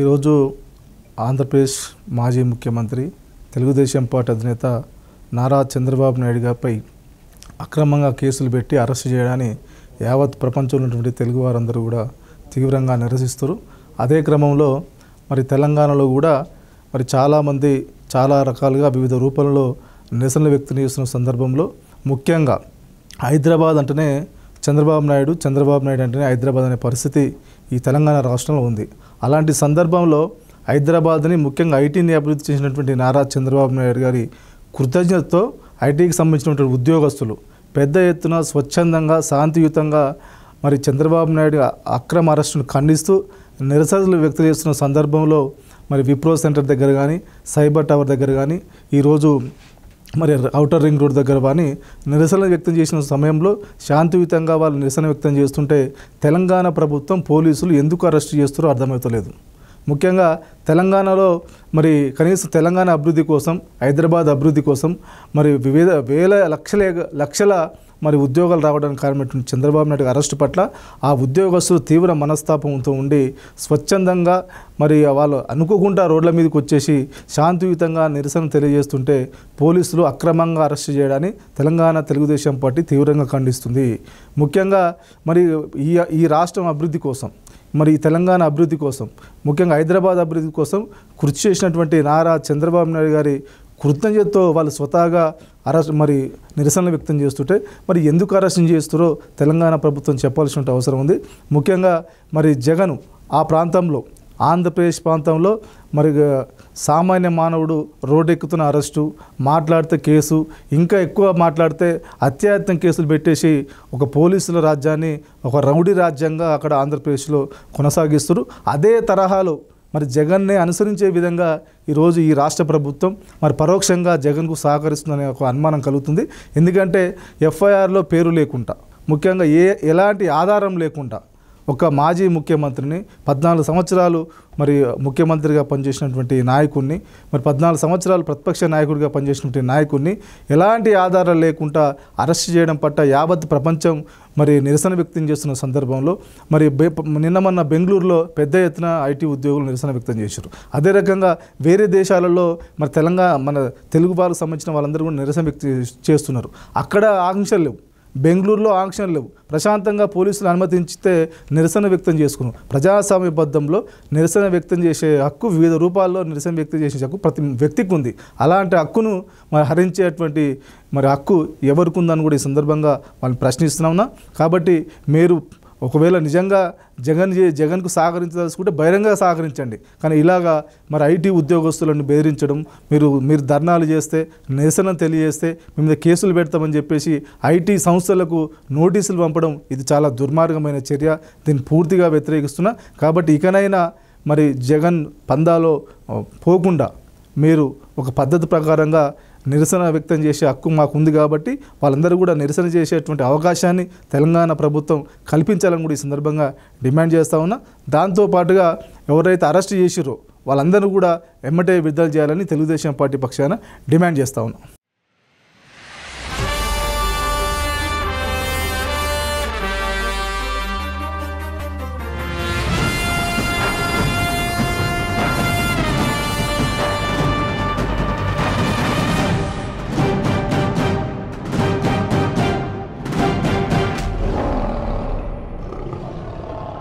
ఈరోజు ఆంధ్రప్రదేశ్ మాజీ ముఖ్యమంత్రి తెలుగుదేశం పార్టీ అధినేత నారా చంద్రబాబు నాయుడు గారిపై అక్రమంగా కేసులు పెట్టి అరెస్ట్ చేయడాన్ని యావత్ ప్రపంచంలో ఉన్నటువంటి తెలుగు వారందరూ కూడా తీవ్రంగా నిరసిస్తారు అదే క్రమంలో మరి తెలంగాణలో కూడా మరి చాలామంది చాలా రకాలుగా వివిధ రూపంలో నిరసనలు వ్యక్తం చేస్తున్న సందర్భంలో ముఖ్యంగా హైదరాబాద్ అంటేనే చంద్రబాబు నాయుడు చంద్రబాబు నాయుడు అంటేనే హైదరాబాద్ అనే పరిస్థితి ఈ తెలంగాణ రాష్ట్రంలో ఉంది అలాంటి సందర్భంలో హైదరాబాద్ని ముఖ్యంగా ఐటీని అభివృద్ధి చేసినటువంటి నారా చంద్రబాబు నాయుడు గారి కృతజ్ఞతతో ఐటీకి సంబంధించినటువంటి ఉద్యోగస్తులు పెద్ద ఎత్తున స్వచ్ఛందంగా శాంతియుతంగా మరి చంద్రబాబు నాయుడు అక్రమ అరెస్టును ఖండిస్తూ నిరసనలు వ్యక్తం చేస్తున్న సందర్భంలో మరి విప్రో సెంటర్ దగ్గర కానీ సైబర్ టవర్ దగ్గర కానీ ఈరోజు మరి ఔటర్ రింగ్ రోడ్ దగ్గర కానీ నిరసన వ్యక్తం చేసిన సమయంలో శాంతియుతంగా వాళ్ళు నిరసన వ్యక్తం చేస్తుంటే తెలంగాణ ప్రభుత్వం పోలీసులు ఎందుకు అరెస్ట్ చేస్తారో అర్థమవుతలేదు ముఖ్యంగా తెలంగాణలో మరి కనీసం తెలంగాణ అభివృద్ధి కోసం హైదరాబాద్ అభివృద్ధి కోసం మరి వివిధ వేల లక్షల లక్షల మరి ఉద్యోగాలు రావడానికి కారణమైనటువంటి చంద్రబాబు నాయుడు అరెస్టు పట్ల ఆ ఉద్యోగస్తులు తీవ్ర మనస్తాపంతో ఉండి స్వచ్ఛందంగా మరి వాళ్ళు అనుకోకుండా రోడ్ల మీదకి వచ్చేసి శాంతియుతంగా నిరసన తెలియజేస్తుంటే పోలీసులు అక్రమంగా అరెస్ట్ చేయడాన్ని తెలంగాణ తెలుగుదేశం పార్టీ తీవ్రంగా ఖండిస్తుంది ముఖ్యంగా మరి ఈ ఈ రాష్ట్రం అభివృద్ధి కోసం మరి తెలంగాణ అభివృద్ధి కోసం ముఖ్యంగా హైదరాబాద్ అభివృద్ధి కోసం కృషి చేసినటువంటి నారా చంద్రబాబు నాయుడు గారి కృతజ్ఞతతో వాళ్ళు స్వతహాగా అరెస్ట్ మరి నిరసనలు వ్యక్తం చేస్తుంటే మరి ఎందుకు అరెస్ట్ చేస్తారో తెలంగాణ ప్రభుత్వం చెప్పాల్సిన అవసరం ఉంది ముఖ్యంగా మరి జగను ఆ ప్రాంతంలో ఆంధ్రప్రదేశ్ ప్రాంతంలో మరి సామాన్య మానవుడు రోడ్డెక్కుతున్న అరెస్టు మాట్లాడితే కేసు ఇంకా ఎక్కువ మాట్లాడితే అత్యాయత్నం కేసులు పెట్టేసి ఒక పోలీసుల రాజ్యాన్ని ఒక రౌడీ రాజ్యంగా అక్కడ ఆంధ్రప్రదేశ్లో కొనసాగిస్తారు అదే తరహాలో మరి జగన్నే అనుసరించే విధంగా ఈరోజు ఈ రాష్ట్ర ప్రభుత్వం మరి పరోక్షంగా జగన్కు సహకరిస్తుందనే ఒక అనుమానం కలుగుతుంది ఎందుకంటే ఎఫ్ఐఆర్లో పేరు లేకుండా ముఖ్యంగా ఏ ఎలాంటి ఆధారం లేకుండా ఒక మాజీ ముఖ్యమంత్రిని పద్నాలుగు సంవత్సరాలు మరి ముఖ్యమంత్రిగా పనిచేసినటువంటి నాయకుడిని మరి పద్నాలుగు సంవత్సరాలు ప్రతిపక్ష నాయకుడిగా పనిచేసినటువంటి నాయకుడిని ఎలాంటి ఆధారాలు లేకుండా అరెస్ట్ చేయడం పట్ల యావత్ ప్రపంచం మరి నిరసన వ్యక్తం చేస్తున్న సందర్భంలో మరి నిన్న మొన్న బెంగళూరులో పెద్ద ఎత్తున ఐటీ ఉద్యోగులు నిరసన వ్యక్తం చేశారు అదే రకంగా వేరే దేశాలలో మరి తెలంగాణ మన తెలుగు వారికి సంబంధించిన వాళ్ళందరూ కూడా నిరసన వ్యక్తం చేస్తున్నారు అక్కడ ఆకాంక్షలు లేవు బెంగళూరులో ఆంక్షలు లేవు ప్రశాంతంగా పోలీసులు అనుమతించితే నిరసన వ్యక్తం చేసుకున్నాం ప్రజాస్వామ్యబద్ధంలో నిరసన వ్యక్తం చేసే హక్కు వివిధ రూపాల్లో నిరసన వ్యక్తం చేసే హక్కు ప్రతి వ్యక్తికి ఉంది అలాంటి హక్కును మరి హరించేటువంటి మరి హక్కు ఎవరికి ఉందని కూడా ఈ సందర్భంగా వాళ్ళని ప్రశ్నిస్తున్నాం కాబట్టి మీరు ఒకవేళ నిజంగా జగన్ జగన్కు సహకరించదలుచుకుంటే బహిరంగ సహకరించండి కానీ ఇలాగా మరి ఐటీ ఉద్యోగస్తులను బెదిరించడం మీరు మీరు ధర్నాలు చేస్తే నిరసన తెలియజేస్తే మేము కేసులు పెడతామని చెప్పేసి ఐటీ సంస్థలకు నోటీసులు పంపడం ఇది చాలా దుర్మార్గమైన చర్య దీన్ని పూర్తిగా వ్యతిరేకిస్తున్నా కాబట్టి ఇకనైనా మరి జగన్ పందాలో పోకుండా మీరు ఒక పద్ధతి ప్రకారంగా నిరసన వ్యక్తం చేసే హక్కు మాకు ఉంది కాబట్టి వాళ్ళందరూ కూడా నిరసన చేసేటువంటి అవకాశాన్ని తెలంగాణ ప్రభుత్వం కల్పించాలని కూడా ఈ సందర్భంగా డిమాండ్ చేస్తూ ఉన్నా దాంతోపాటుగా ఎవరైతే అరెస్ట్ చేసిరో వాళ్ళందరూ కూడా ఎమ్మటే విడుదల చేయాలని తెలుగుదేశం పార్టీ పక్షాన డిమాండ్ చేస్తూ ఉన్నాం